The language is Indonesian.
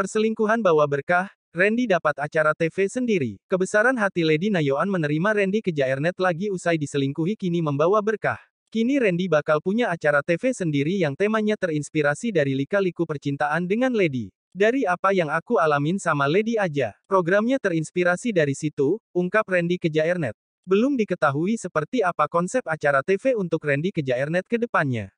Perselingkuhan bawa berkah, Randy dapat acara TV sendiri. Kebesaran hati Lady Nayoan menerima Randy ke Jairnet lagi usai diselingkuhi kini membawa berkah. Kini Randy bakal punya acara TV sendiri yang temanya terinspirasi dari lika-liku percintaan dengan Lady. Dari apa yang aku alamin sama Lady aja. Programnya terinspirasi dari situ, ungkap Randy ke Jairnet. Belum diketahui seperti apa konsep acara TV untuk Randy ke Jairnet ke depannya.